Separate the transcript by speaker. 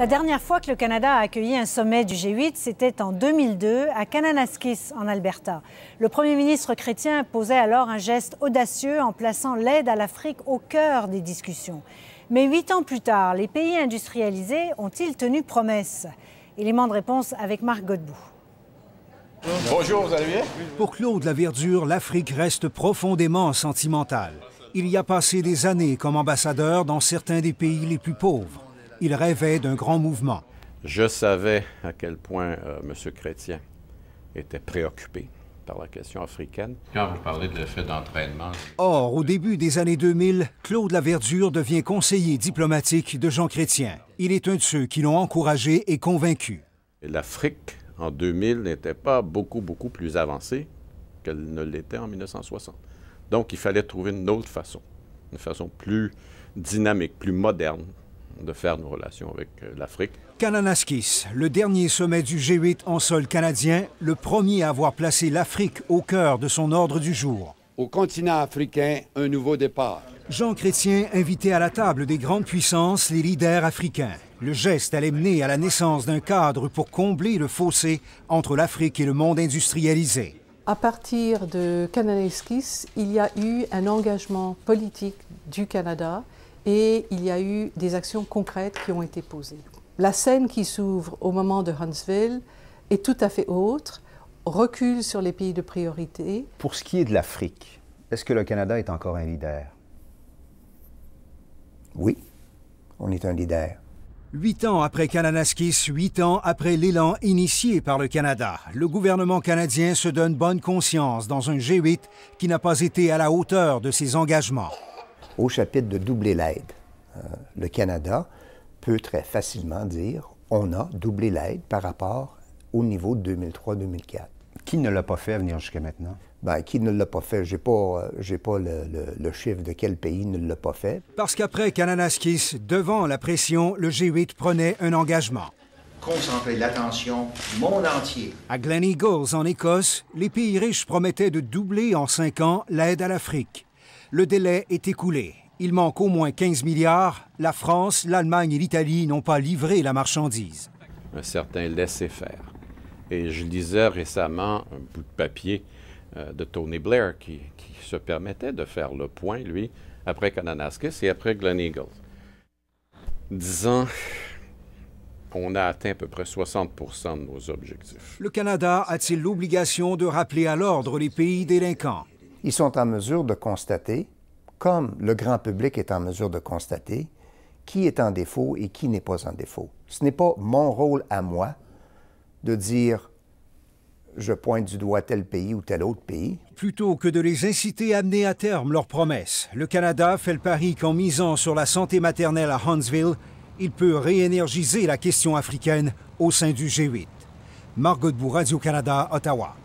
Speaker 1: La dernière fois que le Canada a accueilli un sommet du G8, c'était en 2002 à Kananaskis, en Alberta. Le premier ministre chrétien posait alors un geste audacieux en plaçant l'aide à l'Afrique au cœur des discussions. Mais huit ans plus tard, les pays industrialisés ont-ils tenu promesse Élément de réponse avec Marc Godbout. Bonjour, vous allez bien Pour Claude Laverdure, l'Afrique reste profondément sentimentale. Il y a passé des années comme ambassadeur dans certains des pays les plus pauvres. Il rêvait d'un grand mouvement.
Speaker 2: Je savais à quel point euh, M. Chrétien était préoccupé par la question africaine. Quand vous parlez de l'effet d'entraînement...
Speaker 1: Or, au début des années 2000, Claude Laverdure devient conseiller diplomatique de Jean Chrétien. Il est un de ceux qui l'ont encouragé et convaincu.
Speaker 2: L'Afrique, en 2000, n'était pas beaucoup, beaucoup plus avancée qu'elle ne l'était en 1960. Donc, il fallait trouver une autre façon, une façon plus dynamique, plus moderne de faire nos relations avec euh, l'Afrique.
Speaker 1: Kananaskis, le dernier sommet du G8 en sol canadien, le premier à avoir placé l'Afrique au cœur de son ordre du jour. Au continent africain, un nouveau départ. Jean Chrétien invité à la table des grandes puissances, les leaders africains. Le geste allait mener à la naissance d'un cadre pour combler le fossé entre l'Afrique et le monde industrialisé. À partir de Kananaskis, il y a eu un engagement politique du Canada et il y a eu des actions concrètes qui ont été posées. La scène qui s'ouvre au moment de Huntsville est tout à fait autre, recule sur les pays de priorité.
Speaker 3: Pour ce qui est de l'Afrique, est-ce que le Canada est encore un leader? Oui, on est un leader.
Speaker 1: Huit ans après Kananaskis, huit ans après l'élan initié par le Canada, le gouvernement canadien se donne bonne conscience dans un G8 qui n'a pas été à la hauteur de ses engagements
Speaker 3: au chapitre de doubler l'aide. Euh, le Canada peut très facilement dire on a doublé l'aide par rapport au niveau de 2003-2004. Qui ne l'a pas fait venir jusqu'à maintenant? Bien, qui ne l'a pas fait? Je n'ai pas, euh, le, chiffre de quel pays ne l'a pas fait.
Speaker 1: Parce qu'après Kananaskis, devant la pression, le G8 prenait un engagement. Concentrer l'attention du entier. À Glen en Écosse, les pays riches promettaient de doubler en cinq ans l'aide à l'Afrique. Le délai est écoulé. Il manque au moins 15 milliards. La France, l'Allemagne et l'Italie n'ont pas livré la marchandise.
Speaker 2: Un certain laisser-faire. Et je lisais récemment un bout de papier euh, de Tony Blair qui, se permettait de faire le point, lui, après Kananaskis et après Glen Eagles. Disant on a atteint à peu près 60 de nos objectifs.
Speaker 1: Le Canada a-t-il l'obligation de rappeler à l'ordre les pays
Speaker 3: délinquants? ils sont en mesure de constater, comme le grand public est en mesure de constater, qui est en défaut et qui n'est pas en défaut. Ce n'est pas mon rôle à moi de dire je pointe du doigt tel pays ou tel autre pays.
Speaker 1: Plutôt que de les inciter à mener à terme leurs promesses, le Canada fait le pari qu'en misant sur la santé maternelle à Huntsville, il peut réénergiser la question africaine au sein du G8. Margot Bou, Radio-Canada, Ottawa.